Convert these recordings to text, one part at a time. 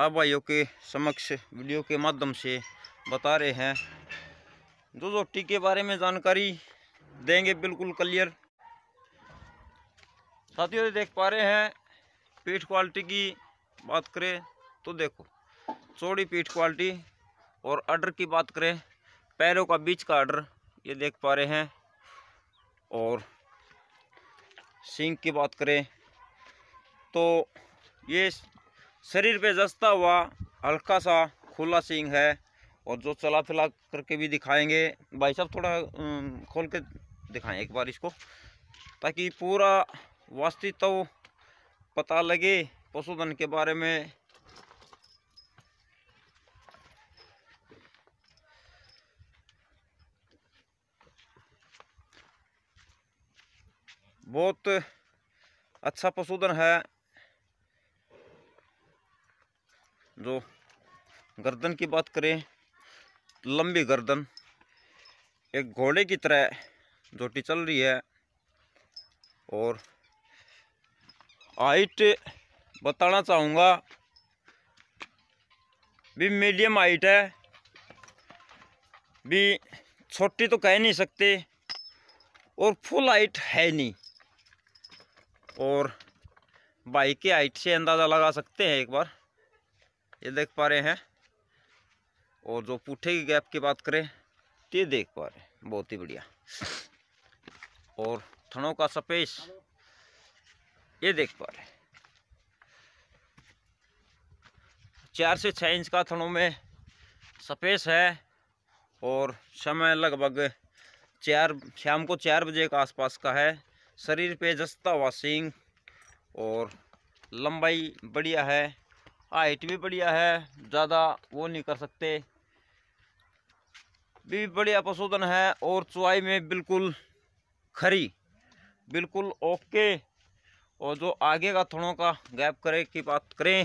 आप भाइयों के समक्ष वीडियो के माध्यम से बता रहे हैं जो जो टी के बारे में जानकारी देंगे बिल्कुल क्लियर साथियों देख पा रहे हैं पीठ क्वालिटी की बात करें तो देखो चौड़ी पीठ क्वालिटी और आर्डर की बात करें पैरों का बीच का आर्डर ये देख पा रहे हैं और सिंक की बात करें तो ये शरीर पे जस्ता हुआ हल्का सा खुला सींग है और जो चला फिला करके भी दिखाएंगे भाई साहब थोड़ा खोल के दिखाएं एक बार इसको ताकि पूरा वास्तविक तो पता लगे पशुधन के बारे में बहुत अच्छा पशुधन है जो गर्दन की बात करें लंबी गर्दन एक घोड़े की तरह जोटी चल रही है और हाइट बताना चाहूँगा भी मीडियम हाइट है भी छोटी तो कह नहीं सकते और फुल हाइट है नहीं और बाइक की हाइट से अंदाज़ा लगा सकते हैं एक बार ये देख पा रहे हैं और जो पुठे की गैप की बात करें तो ये देख पा रहे हैं बहुत ही बढ़िया और थनों का सपेस ये देख पा रहे हैं चार से छः इंच का थनों में सपेस है और समय लगभग चार शाम को चार बजे के आसपास का है शरीर पे जस्ता वॉशिंग और लंबाई बढ़िया है हाइट भी बढ़िया है ज़्यादा वो नहीं कर सकते भी बढ़िया पशुधन है और चुवाई में बिल्कुल खरी बिल्कुल ओके और जो आगे का थोड़ों का गैप करे की बात करें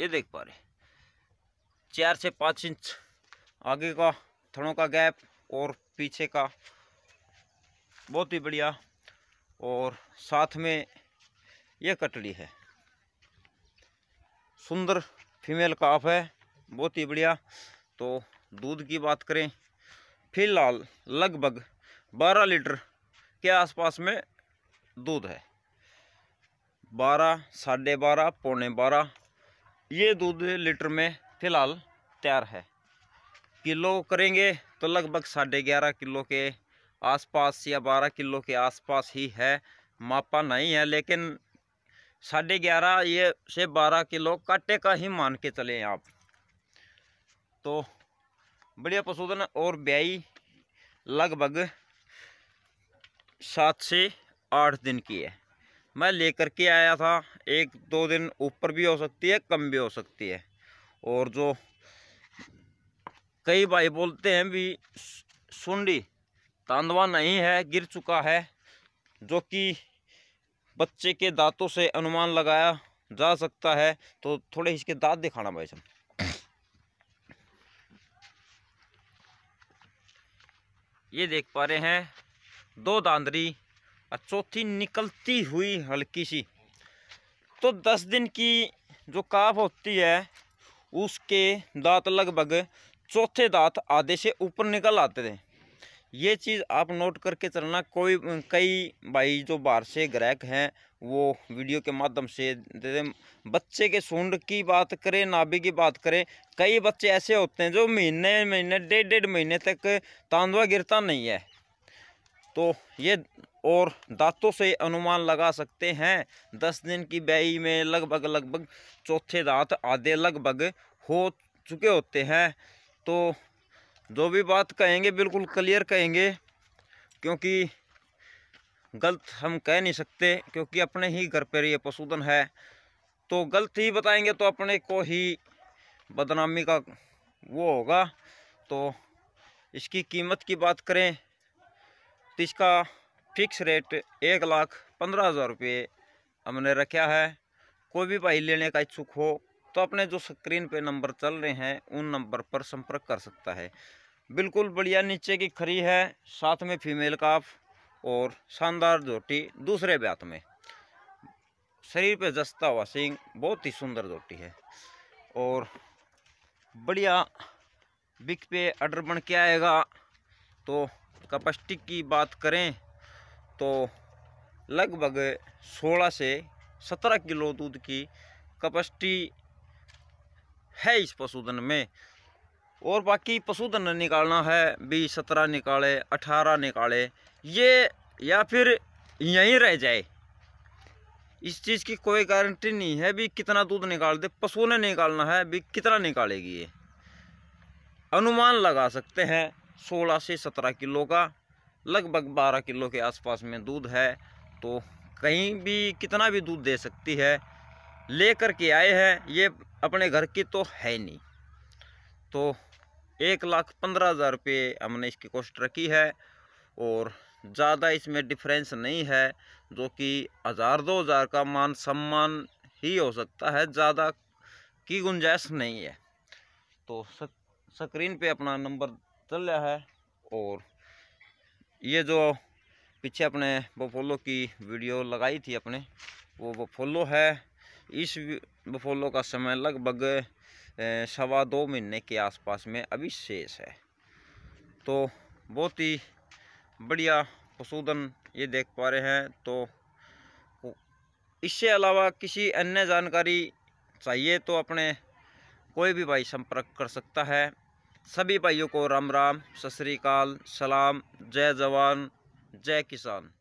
ये देख पा रहे चार से पाँच इंच आगे का थड़ों का गैप और पीछे का बहुत ही बढ़िया और साथ में ये कटड़ी है सुंदर फीमेल काफ है बहुत ही बढ़िया तो दूध की बात करें फिलहाल लगभग 12 लीटर के आसपास में दूध है बारह साढ़े बारह पौने बारह ये दूध लीटर में फ़िलहाल तैयार है किलो करेंगे तो लगभग साढ़े ग्यारह किलो के आसपास या बारह किलो के आसपास ही है मापा नहीं है लेकिन साढ़े ग्यारह ये से बारह किलो काटे का ही मान के चले हैं आप तो बढ़िया पशुधन और ब्याई लगभग सात से आठ दिन की है मैं लेकर के आया था एक दो दिन ऊपर भी हो सकती है कम भी हो सकती है और जो कई भाई बोलते हैं भी सुंडी तांदवा नहीं है गिर चुका है जो कि बच्चे के दांतों से अनुमान लगाया जा सकता है तो थोड़े इसके दांत दिखाना भाई साहब ये देख पा रहे हैं दो दांदरी और चौथी निकलती हुई हल्की सी तो दस दिन की जो काफ होती है उसके दांत लगभग चौथे दांत आधे से ऊपर निकल आते थे ये चीज़ आप नोट करके चलना कोई कई भाई जो बाहर से ग्राहक हैं वो वीडियो के माध्यम से दे दे बच्चे के सूंड की बात करें नाभि की बात करें कई बच्चे ऐसे होते हैं जो महीने महीने डेढ़ डेढ़ महीने तक तांदवा गिरता नहीं है तो ये और दांतों से अनुमान लगा सकते हैं दस दिन की ब्याई में लगभग लगभग चौथे दांत आधे लगभग हो चुके होते हैं तो जो भी बात कहेंगे बिल्कुल क्लियर कहेंगे क्योंकि गलत हम कह नहीं सकते क्योंकि अपने ही घर पर ये पशुधन है तो गलत ही बताएंगे तो अपने को ही बदनामी का वो होगा तो इसकी कीमत की बात करें तो इसका फिक्स रेट एक लाख पंद्रह हज़ार रुपये हमने रखा है कोई भी भाई लेने का इच्छुक हो तो अपने जो स्क्रीन पे नंबर चल रहे हैं उन नंबर पर संपर्क कर सकता है बिल्कुल बढ़िया नीचे की खरी है साथ में फीमेल काफ और शानदार धोटी दूसरे ब्यात में शरीर पे जस्ता हुआ सिंह बहुत ही सुंदर धोटी है और बढ़िया बिक पे अडर बन के आएगा तो कपस्टिक की बात करें तो लगभग 16 से 17 किलो दूध की कपस्टी है इस पशुधन में और बाकी पशुधन निकालना है भी सत्रह निकाले अठारह निकाले ये या फिर यहीं रह जाए इस चीज़ की कोई गारंटी नहीं है भी कितना दूध निकाल दे पशु ने निकालना है भी कितना निकालेगी ये अनुमान लगा सकते हैं सोलह से सत्रह किलो का लगभग बारह किलो के आसपास में दूध है तो कहीं भी कितना भी दूध दे सकती है लेकर के आए हैं ये अपने घर की तो है नहीं तो एक लाख पंद्रह हज़ार रुपये हमने इसकी कॉस्ट रखी है और ज़्यादा इसमें डिफरेंस नहीं है जो कि हज़ार दो हज़ार का मान सम्मान ही हो सकता है ज़्यादा की गुंजाइश नहीं है तो स्क्रीन पे अपना नंबर चल रहा है और ये जो पीछे अपने बफोलो की वीडियो लगाई थी अपने वो बफोलो है इस बफोलो का समय लगभग सवा दो महीने के आसपास में अभी शेष है तो बहुत ही बढ़िया पशुधन ये देख पा रहे हैं तो इससे अलावा किसी अन्य जानकारी चाहिए तो अपने कोई भी भाई संपर्क कर सकता है सभी भाइयों को राम राम सत श्रीकाल सलाम जय जवान जय किसान